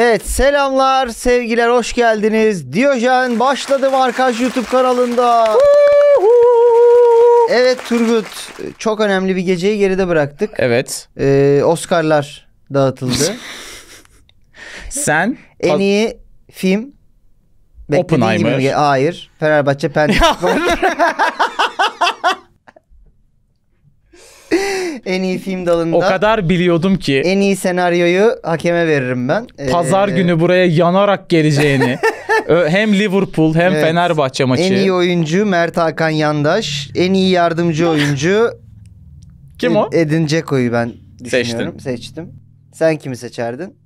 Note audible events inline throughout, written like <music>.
Evet selamlar, sevgiler, hoş geldiniz. Diyojen başladım arkadaş YouTube kanalında. evet Turgut, çok önemli bir geceyi geride bıraktık. Evet. Ee, Oscar'lar dağıtıldı. <laughs> Sen? En iyi film. Oppenheimer. Gibi. Hayır. Fenerbahçe Pendik. <laughs> <laughs> <laughs> en iyi film dalında. O kadar biliyordum ki. En iyi senaryoyu hakeme veririm ben. Ee, Pazar günü buraya yanarak geleceğini. <laughs> hem Liverpool hem evet. Fenerbahçe maçı. En iyi oyuncu Mert Hakan Yandaş. En iyi yardımcı oyuncu. Kim o? Edin Ceko'yu ben Seçtim. Seçtim. Sen kimi seçerdin?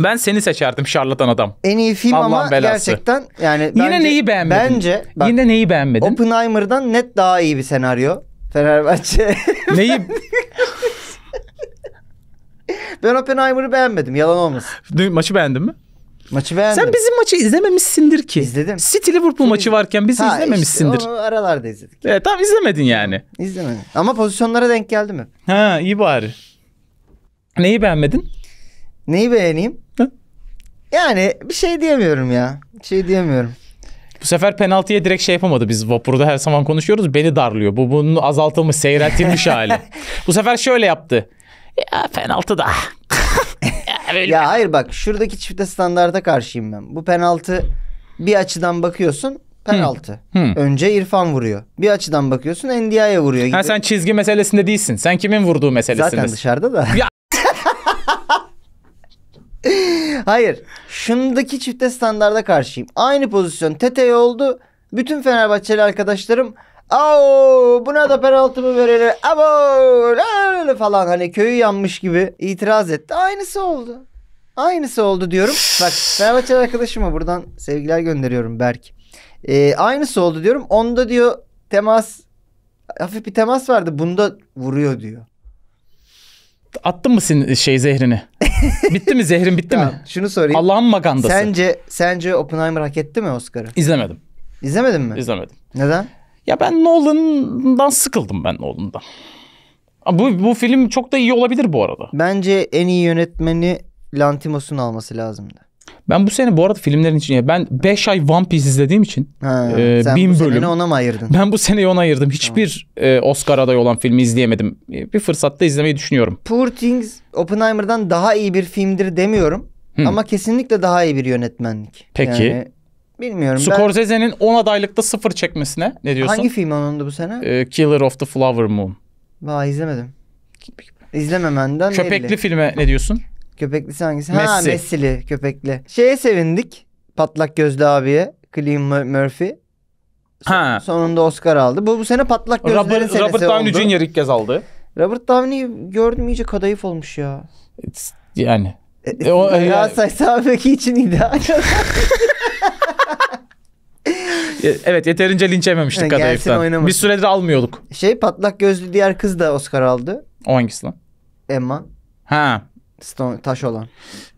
Ben seni seçerdim şarlatan adam. En iyi film Allah'ın ama belası. gerçekten yani bence, yine neyi beğenmedin? Bence bak, yine neyi beğenmedin? Oppenheimer'dan net daha iyi bir senaryo. Fenerbahçe. <laughs> Neyi? ben Oppenheimer'ı beğenmedim yalan olmasın. Dün maçı beğendin mi? Maçı beğendim. Sen bizim maçı izlememişsindir ki. İzledim. City Liverpool maçı varken biz ha, izlememişsindir. Işte, aralarda izledik. Evet tam izlemedin yani. İzlemedim. Ama pozisyonlara denk geldi mi? Ha iyi bari. Neyi beğenmedin? Neyi beğeneyim? Ha? Yani bir şey diyemiyorum ya. Bir şey diyemiyorum. Bu sefer penaltıya direkt şey yapamadı biz vapurda her zaman konuşuyoruz. Beni darlıyor. Bu bunun azaltılmış, seyreltilmiş hali. Bu sefer şöyle yaptı. Ya penaltı da. <laughs> ya, ya hayır bak şuradaki çifte standarda karşıyım ben. Bu penaltı bir açıdan bakıyorsun penaltı. Hmm. Önce İrfan vuruyor. Bir açıdan bakıyorsun Endia'ya vuruyor. Gibi. Ha, sen çizgi meselesinde değilsin. Sen kimin vurduğu meselesinde. Zaten dışarıda da. Ya <laughs> <laughs> Hayır. Şundaki çifte standarda karşıyım. Aynı pozisyon Tete oldu. Bütün Fenerbahçeli arkadaşlarım Ao buna da penaltı mı verir? Abo falan hani köyü yanmış gibi itiraz etti. Aynısı oldu. Aynısı oldu diyorum. Bak Fenerbahçeli arkadaşıma buradan sevgiler gönderiyorum Berk. Ee, aynısı oldu diyorum. Onda diyor temas hafif bir temas vardı. Bunda vuruyor diyor. Attın mı sin şey zehrini? bitti mi zehrin bitti tamam, mi? Şunu sorayım. Allah'ın magandası. Sence sence Oppenheimer hak etti mi Oscar'ı? İzlemedim. İzlemedin mi? İzlemedim. Neden? Ya ben Nolan'dan sıkıldım ben Nolan'dan. Bu, bu film çok da iyi olabilir bu arada. Bence en iyi yönetmeni Lantimos'un alması lazımdı. Ben bu sene bu arada filmlerin için ben 5 ay One Piece izlediğim için ha, e, sen bin bu bölüm. ona mı ayırdın? Ben bu seneyi ona ayırdım. Hiçbir tamam. e, Oscar adayı olan filmi izleyemedim. E, bir fırsatta izlemeyi düşünüyorum. Poor Things Oppenheimer'dan daha iyi bir filmdir demiyorum. Hmm. Ama kesinlikle daha iyi bir yönetmenlik. Peki. Yani, bilmiyorum. Scorsese'nin ben... 10 adaylıkta sıfır çekmesine ne diyorsun? Hangi film onundu bu sene? E, Killer of the Flower Moon. Vay izlemedim. İzlememenden Köpekli belli. filme ne diyorsun? Köpeklisi hangisi? Messi. Ha Messi'li köpekli. Şeye sevindik. Patlak gözlü abiye. Cillian Murphy. Ha. Sonunda Oscar aldı. Bu, bu sene patlak gözlerin Robert, senesi Robert Downey oldu. Jr. ilk kez aldı. Robert Downey gördüm iyice kadayıf olmuş ya. It's, yani. E, e, o, e, Galatasaray sahabeki için ideal. E, evet yeterince linç yememiştik yani e, kadayıftan. Bir süredir almıyorduk. Şey patlak gözlü diğer kız da Oscar aldı. O hangisi lan? Emma. Ha. Stone, taş olan.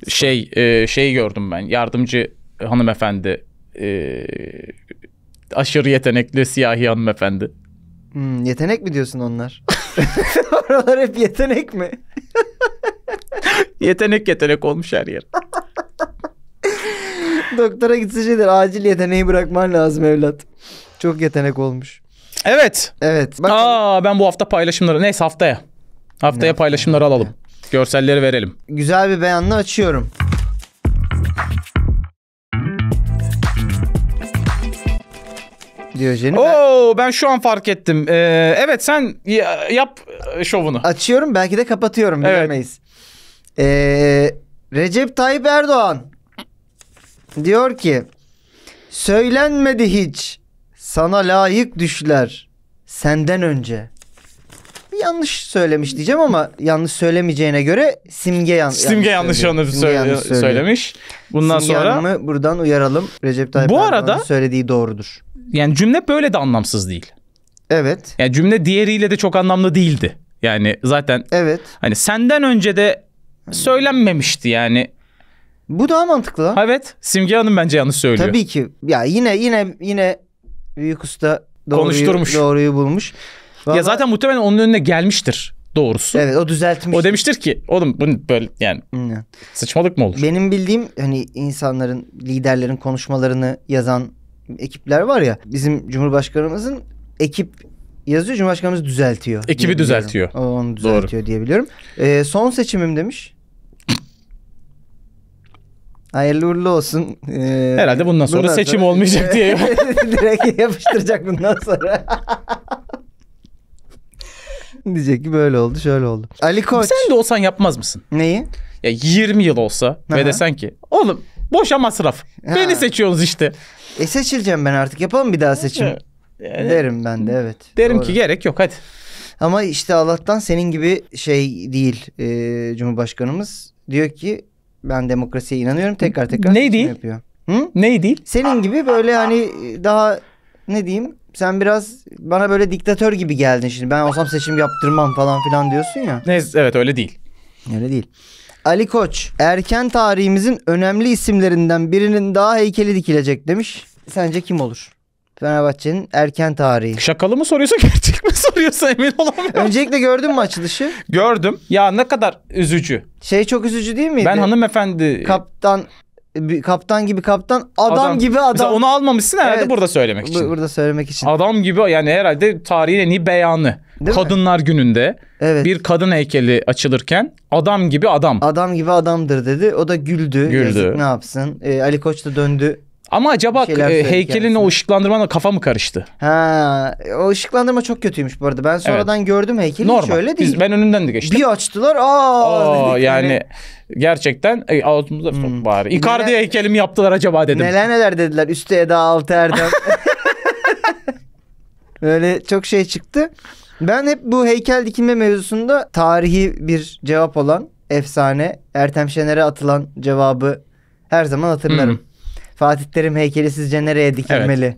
Şey e, şey gördüm ben. Yardımcı hanımefendi. E, aşırı yetenekli siyahi hanımefendi. Hmm, yetenek mi diyorsun onlar? <laughs> Oralar hep yetenek mi? <laughs> yetenek yetenek olmuş her yer. <laughs> Doktora gitse şeydir acil yeteneği bırakman lazım evlat. Çok yetenek olmuş. Evet. Evet. Bak. Aa ben bu hafta paylaşımları neyse haftaya. Haftaya ne paylaşımları hafta? alalım. Görselleri verelim. Güzel bir beyanla açıyorum. Diyojen'i. Oo ben... ben şu an fark ettim. Ee, evet sen yap şovunu. Açıyorum belki de kapatıyorum evet. Ee, Recep Tayyip Erdoğan diyor ki söylenmedi hiç sana layık düşler senden önce yanlış söylemiş diyeceğim ama yanlış söylemeyeceğine göre simge yan simge yanlış, yanlış Simge söyle yanlış söylüyor. söylemiş. Bundan simge sonra Hanım'ı buradan uyaralım. Recep Tayyip bu arada söylediği doğrudur. Yani cümle böyle de anlamsız değil. Evet. Yani cümle diğeriyle de çok anlamlı değildi. Yani zaten Evet. Hani senden önce de söylenmemişti yani. Bu daha mantıklı. Evet. Simge Hanım bence yanlış söylüyor. Tabii ki. Ya yine yine yine Büyük Usta doğruyu, Konuşturmuş. doğruyu bulmuş. Vallahi... Ya zaten muhtemelen onun önüne gelmiştir doğrusu. Evet o düzeltmiş. O demiştir ki oğlum bunu böyle yani saçmalık mı olur? Benim bildiğim hani insanların liderlerin konuşmalarını yazan ekipler var ya bizim Cumhurbaşkanımızın ekip yazıyor Cumhurbaşkanımız düzeltiyor. Ekibi düzeltiyor. O onu düzeltiyor Doğru. diye biliyorum. Ee, son seçimim demiş. Hayırlı uğurlu olsun. Ee, Herhalde bundan sonra bundan seçim sonra... olmayacak diye. <laughs> Direkt yapıştıracak bundan sonra. <laughs> Diyecek ki böyle oldu şöyle oldu. Ali Koç. Sen de olsan yapmaz mısın? Neyi? Ya 20 yıl olsa Aha. ve desen ki oğlum boşa masraf. Ha. Beni seçiyorsunuz işte. E seçileceğim ben artık yapalım bir daha ee, seçim. Yani, derim ben de evet. Derim Doğru. ki gerek yok hadi. Ama işte Allah'tan senin gibi şey değil e, Cumhurbaşkanımız. Diyor ki ben demokrasiye inanıyorum tekrar tekrar ne değil? yapıyor. Hı? Ne değil? Senin gibi böyle hani daha ne diyeyim sen biraz bana böyle diktatör gibi geldin şimdi. Ben olsam seçim yaptırmam falan filan diyorsun ya. Neyse evet öyle değil. Öyle değil. Ali Koç erken tarihimizin önemli isimlerinden birinin daha heykeli dikilecek demiş. Sence kim olur? Fenerbahçe'nin erken tarihi. Şakalı mı soruyorsa <laughs> gerçek mi soruyorsa emin olamıyorum. Öncelikle gördün mü açılışı? Gördüm. Ya ne kadar üzücü. Şey çok üzücü değil miydi? Ben hanımefendi... Kaptan e, kaptan gibi kaptan adam, adam. gibi adam. Mesela onu almamışsın herhalde evet. burada söylemek için. burada söylemek için. Adam gibi yani herhalde tarihin en iyi beyanı. Değil Kadınlar mi? gününde evet. bir kadın heykeli açılırken adam gibi adam. Adam gibi adamdır dedi. O da güldü. Güldü. Yazık ne yapsın. Ee, Ali Koç da döndü. Ama acaba e, heykelin o ışıklandırmanla kafa mı karıştı? Ha, o ışıklandırma çok kötüymüş bu arada. Ben sonradan evet. gördüm heykeli. Normal. Şöyle değil. Biz, ben önünden de geçtim. Bir açtılar. Aa, aa yani, gerçekten e, altımızda hmm. bari. Icardi neler, heykeli mi yaptılar acaba dedim. Neler neler dediler. Üstü Eda Altı Erdem. <laughs> Öyle çok şey çıktı. Ben hep bu heykel dikilme mevzusunda tarihi bir cevap olan efsane Ertem Şener'e atılan cevabı her zaman hatırlarım. Hmm. Fatih Terim heykeli sizce nereye dikilmeli? Evet.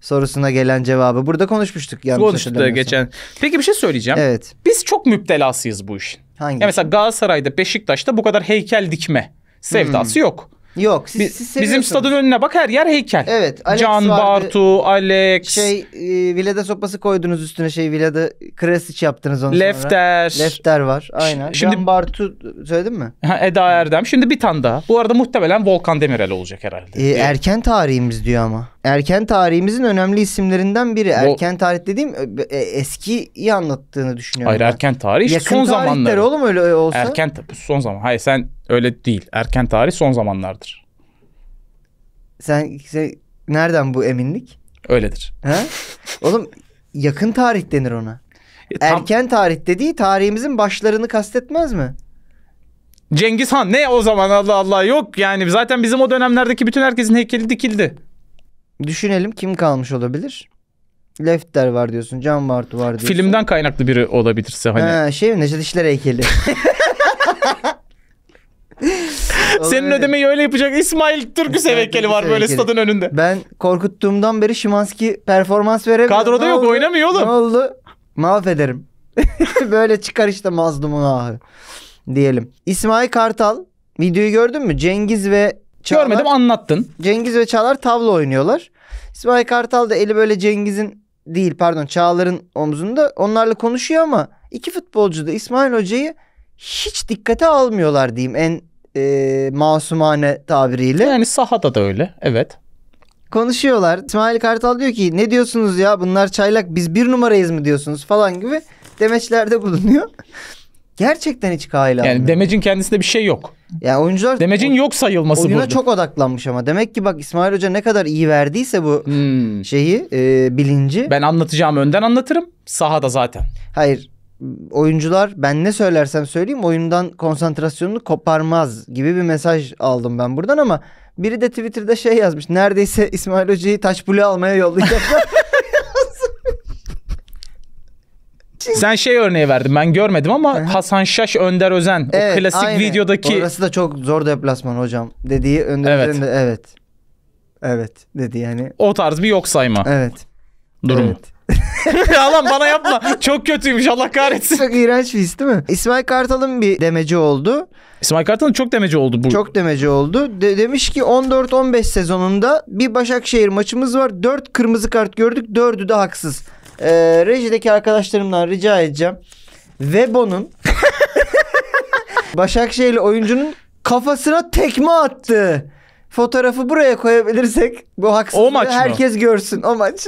Sorusuna gelen cevabı. Burada konuşmuştuk Konuştuk geçen. Peki bir şey söyleyeceğim. Evet. Biz çok müptelasıyız bu işin. Hangi? Ya mesela Galatasaray'da, Beşiktaş'ta bu kadar heykel dikme sevdası hmm. yok. Yok siz, Bi- siz seviyorsunuz. Bizim stadın önüne bak her yer heykel. Evet. Alex Can vardı. Bartu, Alex. Şey e, Vileda sopası koydunuz üstüne şey Vileda Krasic yaptınız onu Lefter. sonra. Lefter var aynen. Şimdi- Can Bartu söyledin mi? Eda Erdem. Şimdi bir tane daha. Bu arada muhtemelen Volkan Demirel olacak herhalde. E, erken tarihimiz diyor ama. Erken tarihimizin önemli isimlerinden biri. Erken tarih dediğim e, e, eskiyi anlattığını düşünüyorum. Hayır ben. erken tarih Yakın son tarihler oğlum öyle olsa. Erken son zaman. Hayır sen Öyle değil. Erken tarih son zamanlardır. Sen, sen nereden bu eminlik? Öyledir. Ha? Oğlum yakın tarih denir ona. E, tam... Erken tarih dediği tarihimizin başlarını kastetmez mi? Cengiz Han ne o zaman Allah Allah yok yani zaten bizim o dönemlerdeki bütün herkesin heykeli dikildi. Düşünelim kim kalmış olabilir? Lefter var diyorsun, Can Bartu var diyorsun. Filmden kaynaklı biri olabilirse hani. Ha, şey Necdet İşler heykeli. <laughs> <laughs> Senin ödemeyi öyle yapacak İsmail Türküsev heykeli var böyle stadın önünde. Ben korkuttuğumdan beri Şimanski performans veremiyor. Kadroda ne yok oldu? oynamıyor oğlum. Ne oldu? Mahvederim. <laughs> böyle çıkar işte mazlumun ahı diyelim. İsmail Kartal videoyu gördün mü? Cengiz ve Çağlar. Görmedim anlattın. Cengiz ve Çağlar tavla oynuyorlar. İsmail Kartal da eli böyle Cengiz'in değil pardon Çağlar'ın omzunda onlarla konuşuyor ama iki futbolcu da İsmail Hoca'yı hiç dikkate almıyorlar diyeyim en e, masumane tabiriyle. Yani sahada da öyle evet. Konuşuyorlar. İsmail Kartal diyor ki ne diyorsunuz ya bunlar çaylak biz bir numarayız mı diyorsunuz falan gibi demeçlerde bulunuyor. <laughs> Gerçekten hiç kahile Yani demecin kendisinde bir şey yok. Yani oyuncular Demecin yok sayılması oyuna burada. çok odaklanmış ama. Demek ki bak İsmail Hoca ne kadar iyi verdiyse bu Hmm. şeyi e, bilinci. Ben anlatacağım önden anlatırım. Sahada zaten. Hayır oyuncular ben ne söylersem söyleyeyim oyundan konsantrasyonunu koparmaz gibi bir mesaj aldım ben buradan ama biri de Twitter'da şey yazmış. Neredeyse <laughs> İsmail Hoca'yı taş bulu almaya yollayacaklar. <laughs> Sen şey örneği verdin ben görmedim ama Hasan Şaş Önder Özen evet, o klasik aynen. videodaki. Orası da çok zor deplasman hocam dediği Önder evet. Özen'de evet. Evet dedi yani. O tarz bir yok sayma. Evet. Durum. Evet. <laughs> Alan bana yapma. Çok kötüymüş Allah kahretsin. Çok iğrenç bir his değil mi? İsmail Kartal'ın bir demeci oldu. İsmail Kartal'ın çok demeci oldu bu. Çok demeci oldu. De- demiş ki 14-15 sezonunda bir Başakşehir maçımız var. 4 kırmızı kart gördük. 4'ü de haksız. Ee, rejideki arkadaşlarımdan rica edeceğim. Vebo'nun <laughs> Başakşehir'li oyuncunun kafasına tekme attı fotoğrafı buraya koyabilirsek bu haksızlığı maç mı? herkes görsün o maç.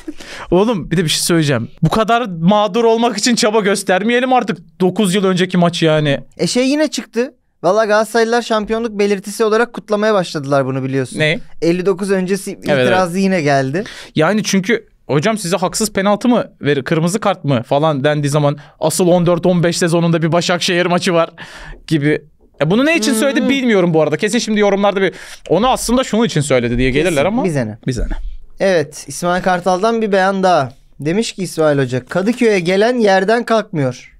<laughs> Oğlum bir de bir şey söyleyeceğim. Bu kadar mağdur olmak için çaba göstermeyelim artık 9 yıl önceki maç yani. E şey yine çıktı. Valla Galatasaraylılar şampiyonluk belirtisi olarak kutlamaya başladılar bunu biliyorsun. Ne? 59 öncesi itirazı evet, evet. yine geldi. Yani çünkü hocam size haksız penaltı mı verir, kırmızı kart mı falan dendiği zaman asıl 14-15 sezonunda bir Başakşehir maçı var <laughs> gibi ya e, bunu ne için söyledi hmm. bilmiyorum bu arada. Kesin şimdi yorumlarda bir onu aslında şunun için söyledi diye gelirler Kesin. ama. Bize ne? Bize ne? Evet İsmail Kartal'dan bir beyan daha. Demiş ki İsmail Hoca Kadıköy'e gelen yerden kalkmıyor.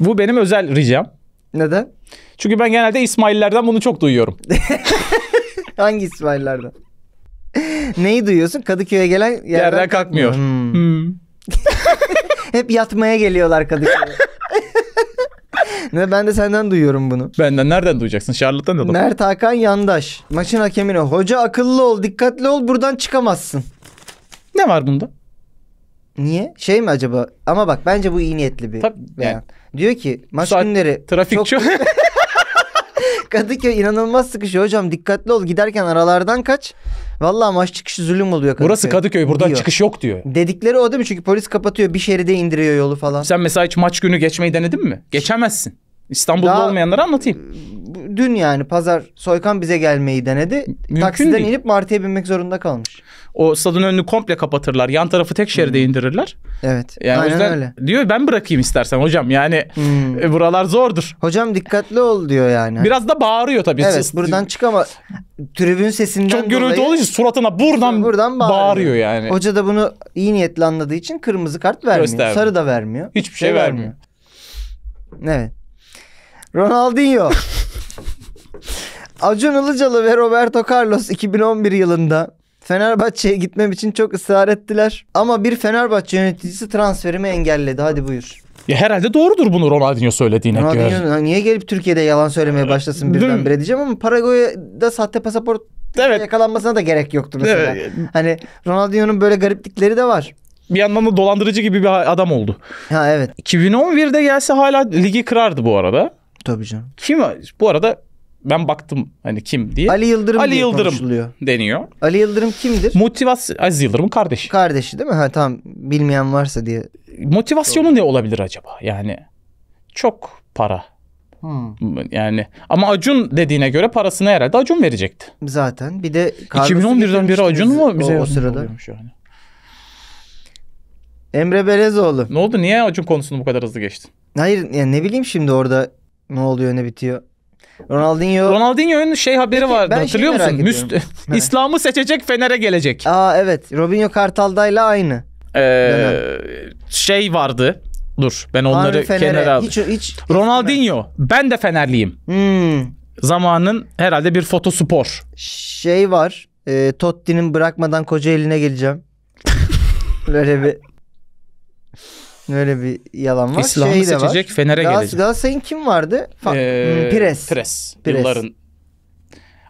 Bu benim özel ricam. Neden? Çünkü ben genelde İsmail'lerden bunu çok duyuyorum. <laughs> Hangi İsmail'lerden? Neyi duyuyorsun? Kadıköy'e gelen yerden, yerden kalkmıyor. kalkmıyor. Hmm. Hmm. <laughs> Hep yatmaya geliyorlar Kadıköy'e. Ne ben de senden duyuyorum bunu. Benden nereden duyacaksın? Charlatan adam. Mert Hakan Yandaş. Maçın hakemine hoca akıllı ol, dikkatli ol buradan çıkamazsın. Ne var bunda? Niye? Şey mi acaba? Ama bak bence bu iyi niyetli bir. Tabii. Yani. Diyor ki maç Saat, günleri trafik çok... çok... <laughs> <laughs> Kadıköy inanılmaz sıkışıyor hocam. Dikkatli ol giderken aralardan kaç. vallahi maç çıkışı zulüm oluyor Kadıköy. Burası Kadıköy buradan diyor. çıkış yok diyor. Dedikleri o değil mi? Çünkü polis kapatıyor bir şeride indiriyor yolu falan. Sen mesela hiç maç günü geçmeyi denedin mi? Geçemezsin. İstanbul'da Daha, olmayanlara anlatayım. Dün yani pazar Soykan bize gelmeyi denedi. Mümkün Taksiden değil. inip Martı'ya binmek zorunda kalmış. O stadın önünü komple kapatırlar. Yan tarafı tek şeride hmm. indirirler. Evet. Yani Aynen o yüzden öyle. diyor ben bırakayım istersen hocam. Yani hmm. e, buralar zordur. Hocam dikkatli ol diyor yani. Biraz da bağırıyor tabii. Evet Siz, buradan çıkama. Tribün sesinden Çok gürültü dolayı... olunca suratına buradan, buradan bağırıyor. bağırıyor yani. Hoca da bunu iyi niyetle anladığı için kırmızı kart vermiyor. Göstermiyor. Sarı da vermiyor. Hiçbir şey, şey vermiyor. vermiyor. Evet. Ronaldinho. <laughs> Acun Ilıcalı ve Roberto Carlos 2011 yılında Fenerbahçe'ye gitmem için çok ısrar ettiler. Ama bir Fenerbahçe yöneticisi transferimi engelledi. Hadi buyur. Ya herhalde doğrudur bunu Ronaldinho söylediğine Ronaldinho, göre. Niye gelip Türkiye'de yalan söylemeye başlasın birdenbire diyeceğim ama Paraguay'da sahte pasaport evet. yakalanmasına da gerek yoktu mesela. Evet. Hani Ronaldinho'nun böyle gariplikleri de var bir yandan da dolandırıcı gibi bir adam oldu. Ha evet. 2011'de gelse hala ligi kırardı bu arada. Tabii canım. Kim bu arada ben baktım hani kim diye. Ali Yıldırım Ali diye Yıldırım konuşuluyor. deniyor. Ali Yıldırım kimdir? Motivasyon Aziz Yıldırım kardeşi. Kardeşi değil mi? Ha tamam bilmeyen varsa diye. Motivasyonu Doğru. ne olabilir acaba? Yani çok para. Hmm. Yani ama Acun dediğine göre parasını herhalde Acun verecekti. Zaten bir de 2011'den beri Acun mu bize o, o sırada? Yani. Emre Belezoğlu. Ne oldu? Niye Acun konusunu bu kadar hızlı geçtin? Hayır yani ne bileyim şimdi orada ne oluyor ne bitiyor. Ronaldinho Ronaldinho'nun şey haberi Peki, vardı ben hatırlıyor musun? Müst... İslam'ı seçecek Fener'e gelecek. Aa evet. Robinho Kartal'dayla aynı. Ee, şey vardı. Dur ben onları kenara aldım. Hiç, hiç, Ronaldinho. Ben de Fenerliyim. Hmm. Zamanın herhalde bir fotospor. Şey var. E, Totti'nin bırakmadan koca eline geleceğim. <laughs> Böyle bir Öyle bir yalan var. İslam'ı şey seçecek var. Fener'e Gal- gelecek. Galatasaray'ın kim vardı? Fa- ee, hmm, Pires. Pires. Pires. Yılların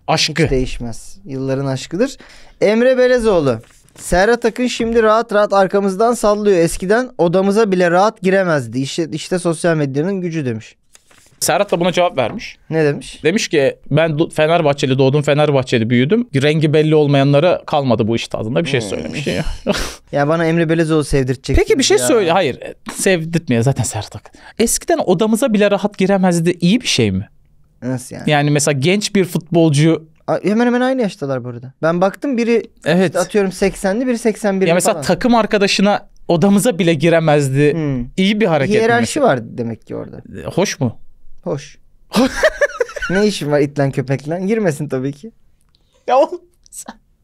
aşkı. Hiç değişmez. Yılların aşkıdır. Emre Belezoğlu. Serhat Akın şimdi rahat rahat arkamızdan sallıyor. Eskiden odamıza bile rahat giremezdi. İşte, işte sosyal medyanın gücü demiş. Serhat da buna cevap vermiş. Ne demiş? Demiş ki ben Fenerbahçeli doğdum, Fenerbahçeli büyüdüm. Rengi belli olmayanlara kalmadı bu iş tadında bir şey hmm. söylemiş. <laughs> ya yani bana Emre Belezoğlu sevdirtecek. Peki bir şey ya. söyle. Hayır sevdirtmiyor zaten Serhat Eskiden odamıza bile rahat giremezdi. İyi bir şey mi? Nasıl yani? Yani mesela genç bir futbolcu. Hemen hemen aynı yaştalar bu arada. Ben baktım biri evet. işte atıyorum 80'li biri 81'li Ya mesela falan. takım arkadaşına odamıza bile giremezdi. Hmm. İyi bir hareket. Hiyerarşi var demek ki orada. Hoş mu? Hoş. ne işin var itlen köpeklen? Girmesin tabii ki. Ya oğlum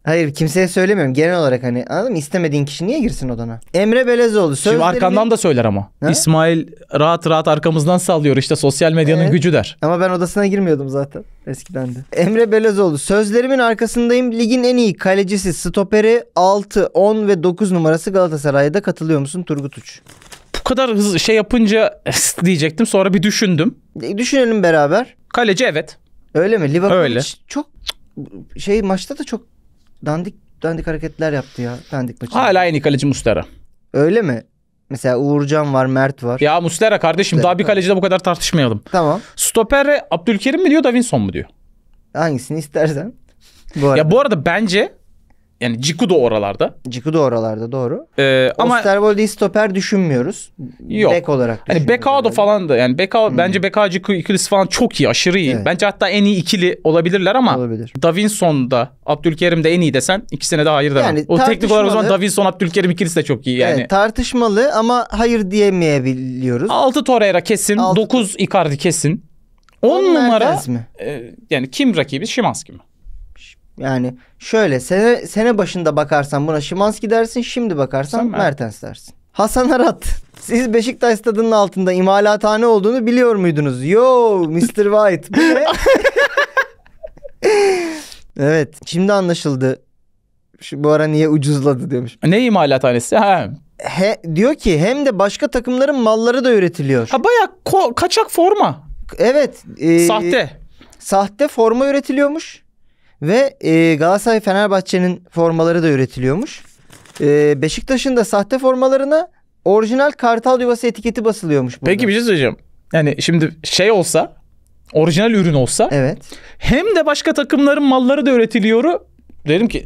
Hayır kimseye söylemiyorum. Genel olarak hani anladın mı? İstemediğin kişi niye girsin odana? Emre Belezoğlu. Sözleri... Şimdi arkandan da söyler ama. Ha? İsmail rahat rahat arkamızdan sallıyor işte sosyal medyanın evet. gücü der. Ama ben odasına girmiyordum zaten eskiden de. Emre Belezoğlu. Sözlerimin arkasındayım. Ligin en iyi kalecisi, stoperi 6, 10 ve 9 numarası Galatasaray'da katılıyor musun Turgut Uç? kadar hızlı şey yapınca <laughs> diyecektim. Sonra bir düşündüm. E, düşünelim beraber. Kaleci evet. Öyle mi? Livakovic Öyle. çok şey maçta da çok dandik dandik hareketler yaptı ya. Dandik maçı. Hala en iyi kaleci Mustera. Öyle mi? Mesela Uğurcan var, Mert var. Ya Muslera kardeşim Muslera, daha bir kaleci de bu kadar tartışmayalım. Tamam. Stopere Abdülkerim mi diyor, Davinson mu diyor? Hangisini istersen. Bu arada. Ya bu arada bence yani Ciku da oralarda. Ciku da oralarda doğru. Ee, ama Osterwold'i stoper düşünmüyoruz. Yok. Bek olarak Hani Bekao da falan da yani Bekao hmm. bence Bekao Ciku ikilisi falan çok iyi aşırı iyi. Evet. Bence hatta en iyi ikili olabilirler ama Olabilir. Davinson da Abdülkerim de en iyi desen ikisine de hayır demem. Yani, o teknik olarak o zaman Davinson Abdülkerim ikilisi de çok iyi yani. Evet, tartışmalı ama hayır diyemeyebiliyoruz. 6 Torreira kesin. 9 Icardi kesin. 10 numara mi? E, yani kim rakibi? Şimanski mi? Yani şöyle sene, sene başında bakarsan buna Şimanski dersin şimdi bakarsan Sen Mertens dersin. Hasan Arat <laughs> siz Beşiktaş stadının altında imalathane olduğunu biliyor muydunuz? Yo Mr. White. <laughs> evet şimdi anlaşıldı. Şu, bu ara niye ucuzladı demiş. Ne imalathanesi? Ha he, diyor ki hem de başka takımların malları da üretiliyor. Ha baya ko- kaçak forma. Evet. E, sahte. Sahte forma üretiliyormuş. Ve e, Galatasaray Fenerbahçe'nin formaları da üretiliyormuş. E, Beşiktaş'ın da sahte formalarına orijinal kartal yuvası etiketi basılıyormuş. Burada. Peki bir şey söyleyeceğim. Yani şimdi şey olsa orijinal ürün olsa evet. hem de başka takımların malları da üretiliyor. Dedim ki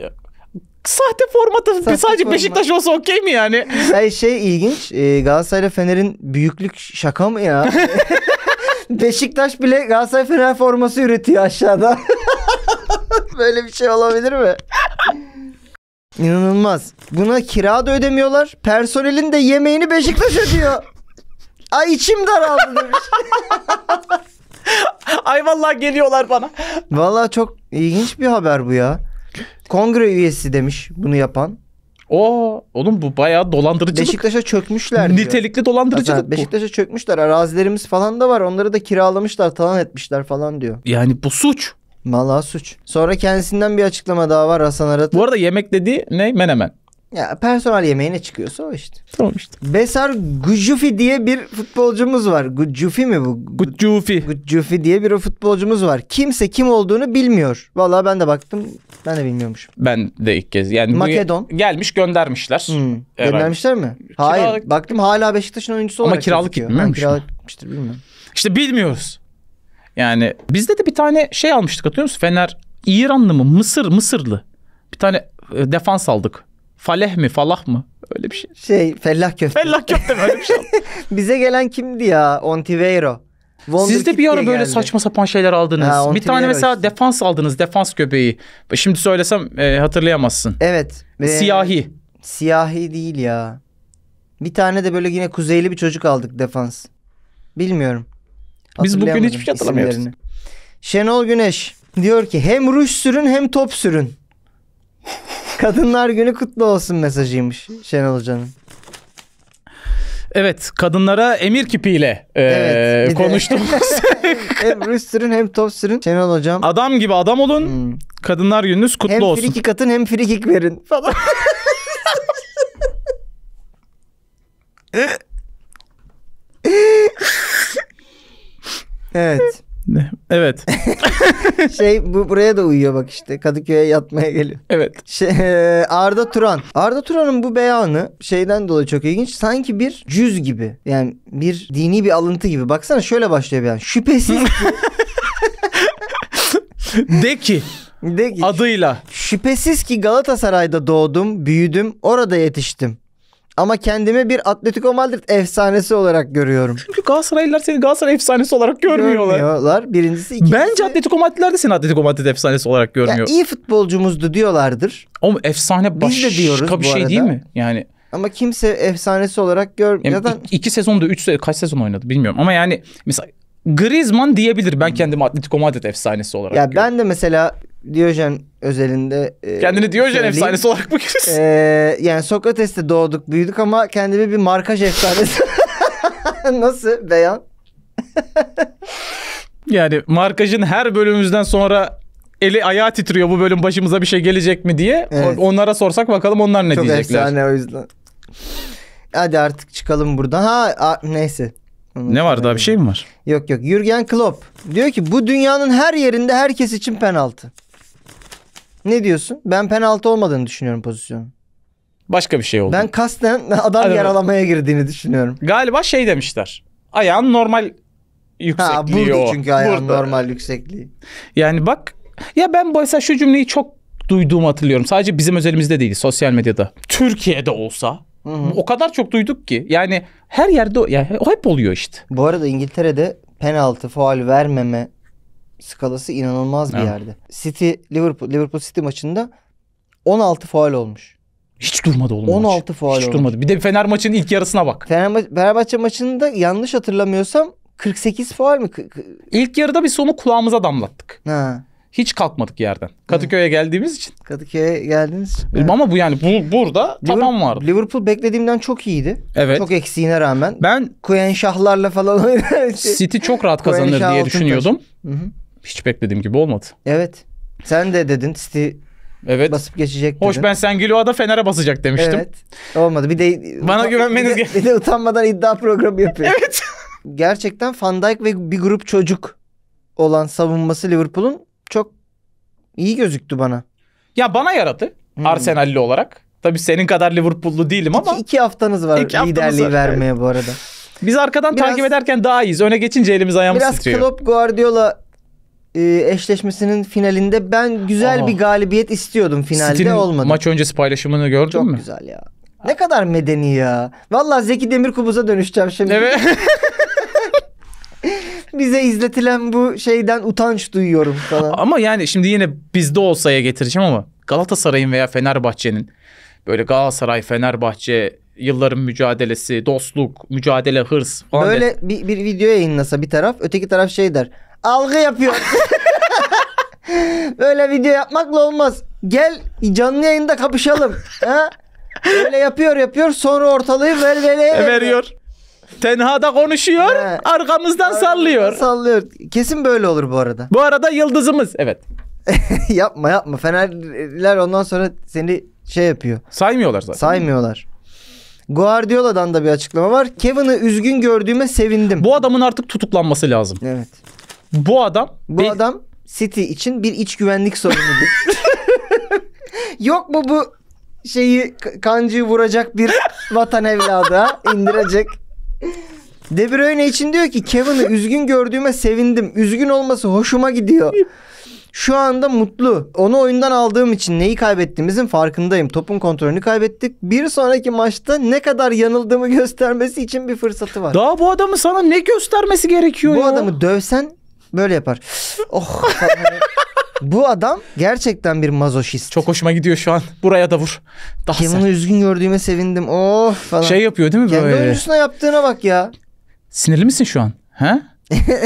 sahte formatı sahte sadece format. Beşiktaş olsa okey mi yani? Şey, <laughs> şey ilginç e, Galatasaray'la Fener'in büyüklük şaka mı ya? <laughs> Beşiktaş bile Galatasaray Fener forması üretiyor aşağıda. <laughs> <laughs> Böyle bir şey olabilir mi? İnanılmaz. Buna kira da ödemiyorlar. Personelin de yemeğini Beşiktaş ödüyor. Ay içim daraldı demiş. <laughs> Ay vallahi geliyorlar bana. Vallahi çok ilginç bir haber bu ya. Kongre üyesi demiş bunu yapan. O oğlum bu bayağı dolandırıcılık. Beşiktaş'a çökmüşler diyor. Nitelikli dolandırıcılık Hatta bu. Beşiktaş'a çökmüşler. Arazilerimiz falan da var. Onları da kiralamışlar, talan etmişler falan diyor. Yani bu suç. Mala suç. Sonra kendisinden bir açıklama daha var Hasan Arat. Bu arada yemek dediği ne? Menemen. Ya personel yemeğine çıkıyorsa o işte. Tamam işte. Besar Gucufi diye bir futbolcumuz var. Gucufi mi bu? Gucufi. Gucufi diye bir futbolcumuz var. Kimse kim olduğunu bilmiyor. Vallahi ben de baktım ben de bilmiyormuşum. Ben de ilk kez yani. Makedon. Gelmiş göndermişler. Hmm. Göndermişler mi? Hayır. Kiralık... Baktım hala Beşiktaş'ın oyuncusu Ama olarak Ama kiralık gitmiyor. Kiralık gitmiştir bilmiyorum. İşte bilmiyoruz. Yani bizde de bir tane şey almıştık hatırlıyor musun? Fener İranlı mı? Mısır, Mısırlı. Bir tane e, defans aldık. Faleh mi, Falah mı? Öyle bir şey. Şey, fellah köfte. Fellah köfte mi? Öyle bir şey. <laughs> Bize gelen kimdi ya? Ontiveiro. Wonder Siz de bir ara böyle geldi. saçma sapan şeyler aldınız. Ha, bir tane mesela işte. defans aldınız. Defans göbeği. Şimdi söylesem e, hatırlayamazsın. Evet. E, siyahi. Siyahi değil ya. Bir tane de böyle yine kuzeyli bir çocuk aldık defans. Bilmiyorum. Biz bugün hiçbir şey hatırlamıyoruz. Şenol Güneş diyor ki hem ruj sürün hem top sürün. Kadınlar günü kutlu olsun mesajıymış Şenol Hoca'nın. Evet kadınlara emir kipiyle e, evet, konuştuğumuz. <laughs> hem ruj sürün hem top sürün Şenol Hocam. Adam gibi adam olun. Hmm. Kadınlar gününüz kutlu hem olsun. Hem frikik atın hem frikik verin falan. <laughs> Evet. Evet. <laughs> şey bu buraya da uyuyor bak işte Kadıköy'e yatmaya geliyor. Evet. Şey, e, Arda Turan. Arda Turan'ın bu beyanı şeyden dolayı çok ilginç. Sanki bir cüz gibi. Yani bir dini bir alıntı gibi. Baksana şöyle başlıyor bir beyan. Şüphesiz ki... <laughs> De ki de ki, adıyla. Şüphesiz ki Galatasaray'da doğdum, büyüdüm, orada yetiştim. Ama kendimi bir Atletico Madrid efsanesi olarak görüyorum. Çünkü Galatasaraylılar seni Galatasaray efsanesi olarak görmüyorlar. Görmüyorlar. Birincisi ikincisi. Bence Atletico Madrid'ler de seni Atletico Madrid efsanesi olarak görmüyor. Yani iyi futbolcumuzdu diyorlardır. Ama efsane başka Biz de diyoruz bir şey arada. değil mi? Yani ama kimse efsanesi olarak görmüyor. Yani Zaten... iki sezonda üç sezon kaç sezon oynadı bilmiyorum. Ama yani mesela Griezmann diyebilir ben kendimi Atletico Madrid efsanesi olarak. Ya görüyorum. ben de mesela Diyojen özelinde e, kendini Diyojen efsanesi olarak mı görüyorsun? E, yani Sokrates'te doğduk, büyüdük ama kendimi bir markaj efsanesi. <laughs> Nasıl beyan? <laughs> yani markajın her bölümümüzden sonra eli ayağı titriyor bu bölüm başımıza bir şey gelecek mi diye. Evet. Onlara sorsak bakalım onlar ne Çok diyecekler. Çok efsane o yüzden. Hadi artık çıkalım buradan. Ha a, neyse. Onu ne var daha bir şey mi var? Yok yok. Jürgen Klopp diyor ki bu dünyanın her yerinde herkes için penaltı. Ne diyorsun? Ben penaltı olmadığını düşünüyorum pozisyonun. Başka bir şey oldu. Ben kasten <laughs> adam Hadi yaralamaya girdiğini düşünüyorum. Galiba şey demişler. Ayağın normal yüksekliği ha, burada o. çünkü ayağın burada. normal yüksekliği. Yani bak ya ben mesela şu cümleyi çok duyduğumu hatırlıyorum. Sadece bizim özelimizde değil sosyal medyada. Türkiye'de olsa Hı-hı. o kadar çok duyduk ki. Yani her yerde yani o hep oluyor işte. Bu arada İngiltere'de penaltı, faal vermeme skalası inanılmaz bir evet. yerde. City Liverpool Liverpool City maçında 16 faul olmuş. Hiç durmadı oğlum 16 faul Hiç olmuş. durmadı. Bir de Fener maçının ilk yarısına bak. Fener Fenerbahçe maçında yanlış hatırlamıyorsam 48 faul mı? İlk yarıda bir sonu kulağımıza damlattık. Ha. Hiç kalkmadık yerden. Kadıköy'e geldiğimiz için. Kadıköy'e geldiniz. Ama bu yani bu burada Liverpool, taban vardı. Liverpool beklediğimden çok iyiydi. Evet. Çok eksiğine rağmen. Ben Kuyen Şahlarla falan City çok rahat kazanır diye düşünüyordum. Hı hı hiç beklediğim gibi olmadı. Evet. Sen de dedin City Evet. Basıp geçecek dedin. Hoş ben sen Sengilio'da Fener'e basacak demiştim. Evet. Olmadı. Bir de bana güvenmeniz gerekiyor. bir de utanmadan iddia programı yapıyor. <laughs> evet. Gerçekten Van Dijk ve bir grup çocuk olan savunması Liverpool'un çok iyi gözüktü bana. Ya bana yaradı hmm. Arsenal'li olarak. Tabii senin kadar Liverpool'lu değilim ama. İki, iki haftanız var İki haftanız liderliği var. vermeye evet. bu arada. Biz arkadan biraz, takip ederken daha iyiyiz. Öne geçince elimiz ayağımız biraz titriyor. Biraz Klopp Guardiola e, eşleşmesinin finalinde ben güzel Aha. bir galibiyet istiyordum finalde City'nin olmadı. maç öncesi paylaşımını gördün Çok mü? Çok güzel ya. Ne kadar medeni ya. Vallahi Zeki Demirkubuz'a dönüşeceğim şimdi. Evet. <laughs> Bize izletilen bu şeyden utanç duyuyorum falan. Ama yani şimdi yine bizde olsaya getireceğim ama Galatasaray'ın veya Fenerbahçe'nin böyle Galatasaray, Fenerbahçe yılların mücadelesi, dostluk, mücadele, hırs falan. Böyle bir, bir video yayınlasa bir taraf, öteki taraf şey der algı yapıyor. Böyle video yapmakla olmaz. Gel canlı yayında kapışalım. ha? Öyle yapıyor yapıyor sonra ortalığı ver ver veriyor. Tenhada konuşuyor, He. arkamızdan sallıyor. Sallıyor. Kesin böyle olur bu arada. Bu arada yıldızımız evet. <laughs> yapma yapma. Fenerler ondan sonra seni şey yapıyor. Saymıyorlar zaten. Saymıyorlar. Guardiola'dan da bir açıklama var. Kevin'i üzgün gördüğüme sevindim. Bu adamın artık tutuklanması lazım. Evet. Bu adam bu bir... adam City için bir iç güvenlik sorunu. <laughs> Yok mu bu şeyi kancıyı vuracak bir vatan evladı indirecek. De Bruyne için diyor ki Kevin'i üzgün gördüğüme sevindim. Üzgün olması hoşuma gidiyor. Şu anda mutlu. Onu oyundan aldığım için neyi kaybettiğimizin farkındayım. Topun kontrolünü kaybettik. Bir sonraki maçta ne kadar yanıldığımı göstermesi için bir fırsatı var. Daha bu adamı sana ne göstermesi gerekiyor bu ya? Bu adamı dövsen böyle yapar. Oh. Bu adam gerçekten bir mazoşist. Çok hoşuma gidiyor şu an. Buraya da vur. Daha Kevin'i üzgün gördüğüme sevindim. Oh falan. Şey yapıyor değil mi Kendi böyle? Kendi oyuncusuna yaptığına bak ya. Sinirli misin şu an? He?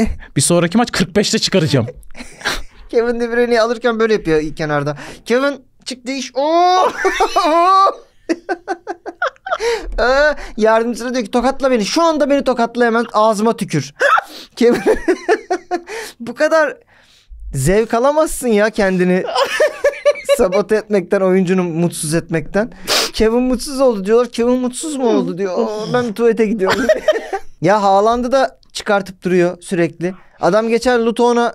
<laughs> bir sonraki maç 45'te çıkaracağım. Kevin De Bruyne'yi alırken böyle yapıyor kenarda. Kevin çık değiş. Oo! Oh! <laughs> Oh! Aa, ee, yardımcısına diyor ki tokatla beni. Şu anda beni tokatla hemen ağzıma tükür. <laughs> <laughs> Bu kadar zevk alamazsın ya kendini <laughs> sabote etmekten, oyuncunu mutsuz etmekten. Kevin mutsuz oldu diyorlar. Kevin mutsuz mu oldu diyor. ben tuvalete gidiyorum. ya Haaland'ı da çıkartıp duruyor sürekli. Adam geçer, Luton'a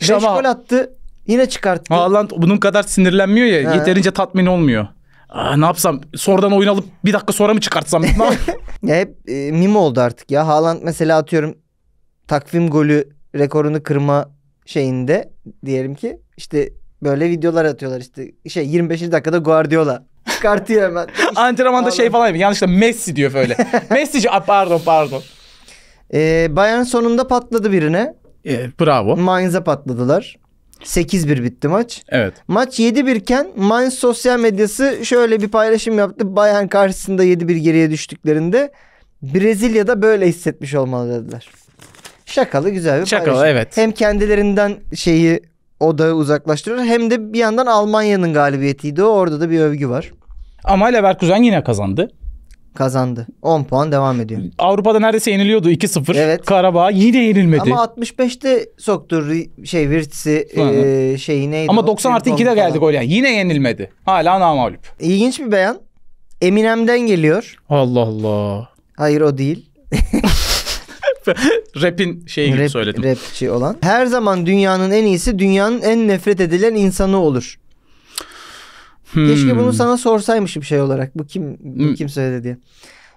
5 gol attı. Yine çıkarttı. Haaland bunun kadar sinirlenmiyor ya. He. Yeterince tatmin olmuyor. Aa, ah, ne yapsam? Sonradan oyun alıp bir dakika sonra mı çıkartsam? <laughs> ya hep e, mim oldu artık ya. Haaland mesela atıyorum takvim golü rekorunu kırma şeyinde diyelim ki işte böyle videolar atıyorlar işte şey 25. dakikada Guardiola <laughs> çıkartıyor hemen. İşte <laughs> Antrenmanda şey falan yapıyor. Yanlışlıkla Messi diyor böyle. Messi pardon pardon. Ee, Bayern sonunda patladı birine. E, bravo. Mainz'e patladılar. 8-1 bitti maç. Evet. Maç 7-1 iken Mainz sosyal medyası şöyle bir paylaşım yaptı. Bayern karşısında 7-1 geriye düştüklerinde Brezilya'da böyle hissetmiş olmalı dediler. Şakalı güzel bir Şakalı paylaşım. evet. Hem kendilerinden şeyi odağı uzaklaştırıyor hem de bir yandan Almanya'nın galibiyetiydi. Orada da bir övgü var. Ama Leverkusen yine kazandı kazandı. 10 puan devam ediyor. Avrupa'da neredeyse yeniliyordu 2-0. Evet. Karabağ yine yenilmedi. Ama 65'te soktu şey Virts'i e, şeyi neydi? Ama 90 artı 2'de geldi gol yani. Yine yenilmedi. Hala namağlup. İlginç bir beyan. Eminem'den geliyor. Allah Allah. Hayır o değil. <laughs> Rap'in şeyi gibi Rap, söyledim. Rapçi olan. Her zaman dünyanın en iyisi dünyanın en nefret edilen insanı olur. Hmm. Keşke bunu hmm. sana sorsaymışım şey olarak. Bu kim bu hmm. kim söyledi diye.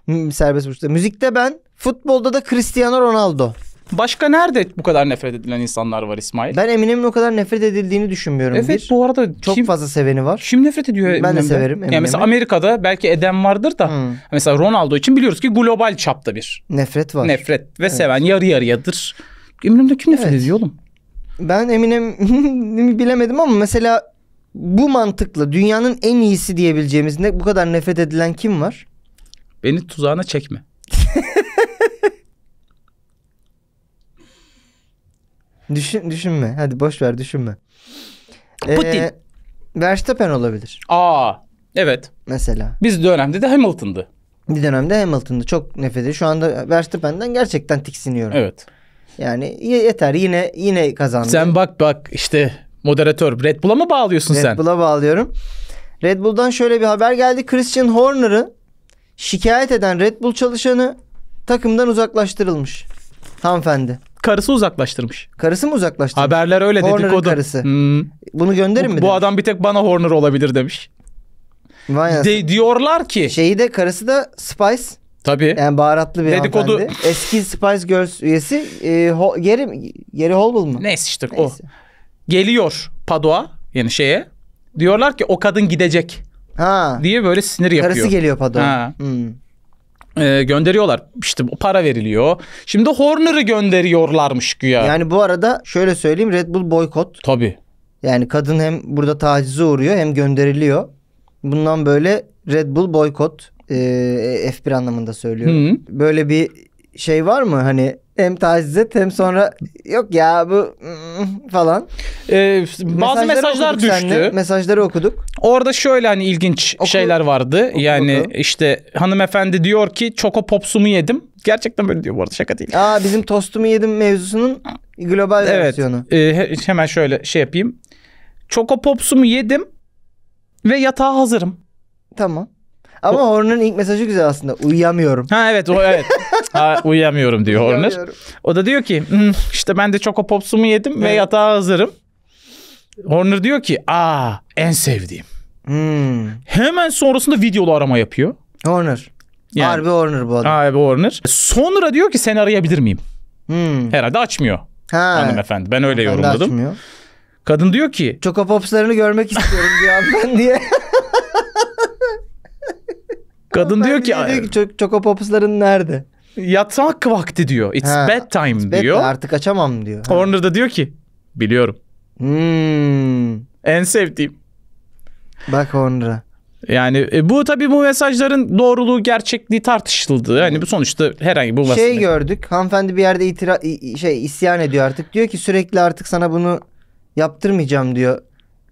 Hmm, serbest vuruşta. Müzikte ben, futbolda da Cristiano Ronaldo. Başka nerede bu kadar nefret edilen insanlar var İsmail? Ben Eminem'in o kadar nefret edildiğini düşünmüyorum. Evet bir. bu arada çok kim, fazla seveni var. Kim nefret ediyor Eminem'den? Ben de severim Eminem'i. Yani mesela Amerika'da belki eden vardır da hmm. mesela Ronaldo için biliyoruz ki global çapta bir nefret var. Nefret ve evet. seven yarı yarıyadır. Eminem'de kim nefret evet. ediyor oğlum? Ben Eminem'i <laughs> bilemedim ama mesela bu mantıkla dünyanın en iyisi diyebileceğimiz ne, bu kadar nefret edilen kim var? Beni tuzağına çekme. <laughs> Düşün, düşünme. Hadi boş ver düşünme. Ee, Putin. Ee, Verstappen olabilir. Aa evet. Mesela. Biz dönemde de Hamilton'dı. Bir dönemde Hamilton'dı. Çok nefret ediyorum. Şu anda Verstappen'den gerçekten tiksiniyorum. Evet. Yani yeter yine yine kazandı. Sen bak bak işte moderatör. Red Bull'a mı bağlıyorsun Red sen? Red Bull'a bağlıyorum. Red Bull'dan şöyle bir haber geldi. Christian Horner'ı şikayet eden Red Bull çalışanı takımdan uzaklaştırılmış. Hanımefendi. Karısı uzaklaştırmış. Karısı mı uzaklaştırmış? Haberler öyle Horner'ın dedikodu. karısı. Hmm. Bunu gönderir mi? Bu demiş? adam bir tek bana Horner olabilir demiş. Vay De, diyorlar ki. Şeyi de karısı da Spice. Tabii. Yani baharatlı bir Dedikodu. hanımefendi. Eski Spice Girls üyesi. E, ho, geri, geri Holbul mu? Neyse işte Neyse. o geliyor padoa yani şeye. Diyorlar ki o kadın gidecek Ha. diye böyle sinir yapıyor. Karısı geliyor padoa Ha. Hmm. Ee, gönderiyorlar. İşte para veriliyor. Şimdi Horner'ı gönderiyorlarmış güya. Yani bu arada şöyle söyleyeyim Red Bull boykot. Tabii. Yani kadın hem burada tacize uğruyor hem gönderiliyor. Bundan böyle Red Bull boykot e, ee, F1 anlamında söylüyorum. Hı. Böyle bir şey var mı hani hem tacizet hem sonra yok ya bu mm, falan. Ee, bazı mesajları, mesajlar düştü. Seninle. Mesajları okuduk. Orada şöyle hani ilginç oku, şeyler vardı. Oku, yani işte hanımefendi diyor ki çoko popsumu yedim. Gerçekten böyle diyor bu arada şaka değil. Aa bizim tostumu yedim mevzusunun global evet, versiyonu. E, hemen şöyle şey yapayım. Çoko popsumu yedim ve yatağa hazırım. Tamam. Ama o... Horn'un ilk mesajı güzel aslında. Uyuyamıyorum. Ha evet o evet. <laughs> uyuyamıyorum diyor Horner. O da diyor ki hmm, işte ben de Choco Pops'umu yedim evet. ve yatağa hazırım. Horner diyor ki aa en sevdiğim. Hmm. Hemen sonrasında videolu arama yapıyor. Horner. Yani, Harbi Horner bu adam. Harbi Horner. Sonra diyor ki seni arayabilir miyim? Hmm. Herhalde açmıyor. Ha. Hanımefendi ben öyle Hanımefendi yorumladım. Açmıyor. Kadın diyor ki. Çokopopslarını görmek istiyorum diyor hanımefendiye. <laughs> Kadın diyor ki, diyor ki Çokopopsların nerede? yatmak vakti diyor. It's ha, time it's bed diyor. Artık açamam diyor. Ha. Warner da diyor ki biliyorum. Hmm. En sevdiğim. Bak Warner'a. Yani e, bu tabii bu mesajların doğruluğu, gerçekliği tartışıldı. Yani bu sonuçta herhangi bu Şey gördük. Hanımefendi bir yerde itira şey isyan ediyor artık. Diyor ki sürekli artık sana bunu yaptırmayacağım diyor.